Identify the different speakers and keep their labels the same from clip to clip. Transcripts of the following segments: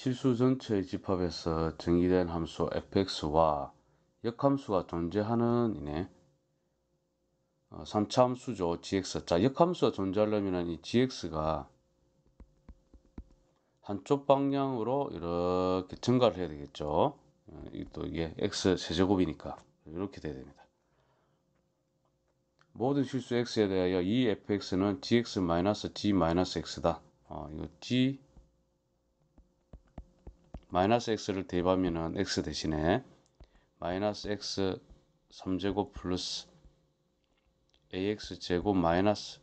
Speaker 1: 실수 전체의 집합에서 정의된 함수 fx와 역함수가 존재하는 이네 3차 어, 함수죠 gx 자 역함수가 존재하려면 이 gx가 한쪽 방향으로 이렇게 증가를 해야 되겠죠 어, 또 이게 x 세제곱이니까 이렇게 돼야 됩니다 모든 실수 x에 대하여 이 fx는 gx-g-x다 어, 이거 g 마이너스 x를 대입하면은 x 대신에 마이너스 x 3제곱 플러스 ax 제곱 마이너스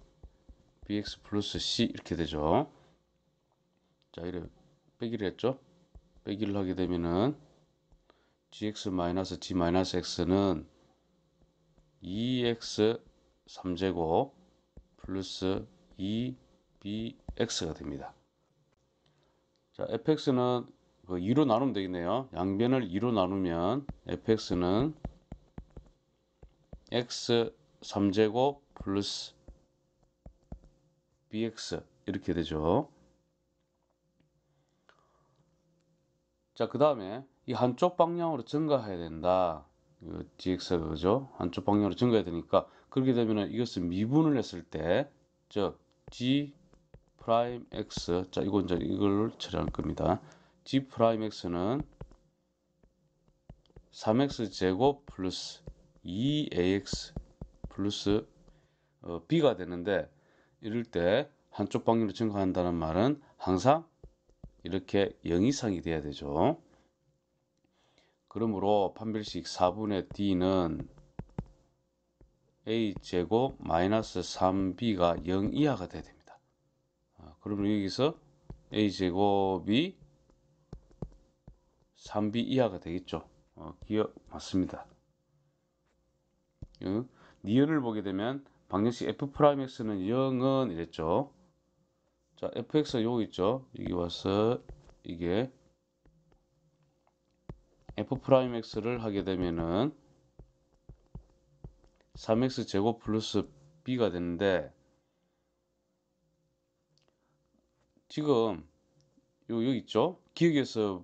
Speaker 1: bx 플러스 c 이렇게 되죠. 자, 이래 빼기를 했죠. 빼기를 하게 되면은 gx 마이너스 g 마이너스 x는 2x e 3제곱 플러스 2bx가 e 됩니다. 자, fx는 그 2로 나누면 되겠네요. 양변을 2로 나누면 fx는 x 3제곱 플러스 bx 이렇게 되죠. 자, 그 다음에 이 한쪽 방향으로 증가해야 된다. 그 dx가 그죠? 한쪽 방향으로 증가해야 되니까 그렇게 되면 이것을 미분을 했을 때즉 g 프라임 x 자 이건 이제 이걸 처리할 겁니다. g 프라임 x는 3x 제곱 플러스 2ax 플러스 어, b가 되는데 이럴 때 한쪽 방향으로 증가한다는 말은 항상 이렇게 0 이상이 돼야 되죠. 그러므로 판별식 4분의 d는 a제곱 마이너스 3b가 0 이하가 돼야 됩니다. 아, 그러면 여기서 a제곱이 3비 이하가 되겠죠. 어, 기억 맞습니다. 그, 니은을 보게 되면 방정식 f 프라임 x는 0은 이랬죠. 자, fx 여기 있죠. 여기 와서 이게 f 프라임 x를 하게 되면은 3x 제곱 플러스 b가 되는데 지금 요 여기 있죠. 기억에서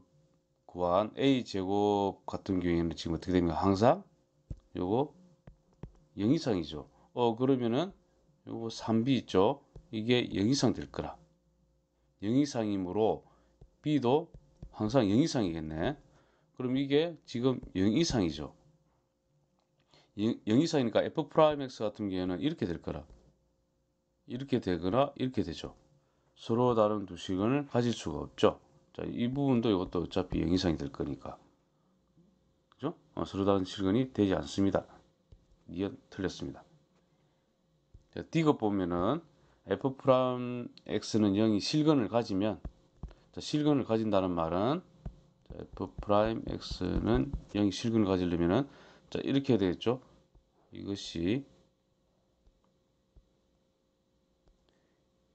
Speaker 1: 구한 a 제곱 같은 경우에는 지금 어떻게 됩니까? 항상 요거 0 이상이죠. 어 그러면은 요거 3b 있죠. 이게 0 이상 될 거라. 0 이상이므로 b도 항상 0 이상이겠네. 그럼 이게 지금 0 이상이죠. 0, 0 이상이니까 f 프라임 x 같은 경우에는 이렇게 될 거라. 이렇게 되거나 이렇게 되죠. 서로 다른 두 식을 가질 수가 없죠. 자, 이 부분도 이것도 어차피 0 이상이 될 거니까. 그죠? 어, 서로 다른 실근이 되지 않습니다. 이어 틀렸습니다. 자, 띄고 보면은 f 프라임 x는 0이 실근을 가지면 자, 실근을 가진다는 말은 자, f 프라임 x는 0이 실근을 가지려면은 자, 이렇게 해야 되겠죠? 이것이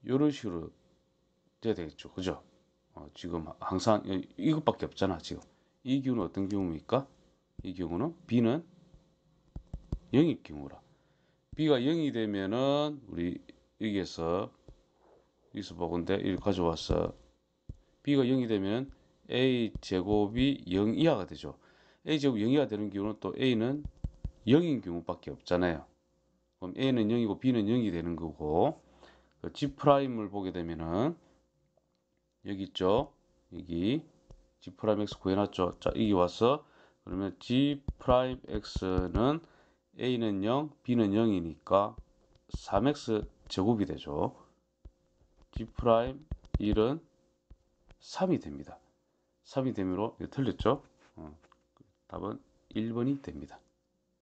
Speaker 1: 이런 식으로 돼야 되겠죠. 그죠? 어, 지금 항상 이것밖에 없잖아 지금 이 경우는 어떤 경우입니까? 이 경우는 B는 0일 경우라 B가 0이 되면은 우리 여기에서 여기서 보건데 이를 가져와서 B가 0이 되면 A 제곱이 0 이하가 되죠 A 제곱 0 이하 되는 경우는 또 A는 0인 경우밖에 없잖아요 그럼 A는 0이고 B는 0이 되는 거고 그 G 프라임을 보게 되면은 여기 있죠 여기 g 프라임 x 구해놨죠 자 여기 와서 그러면 g 프라임 x는 a는 0 b는 0이니까 3x 제곱이 되죠 g 프라임 1은 3이 됩니다 3이 되므로 틀렸죠 어, 답은 1번이 됩니다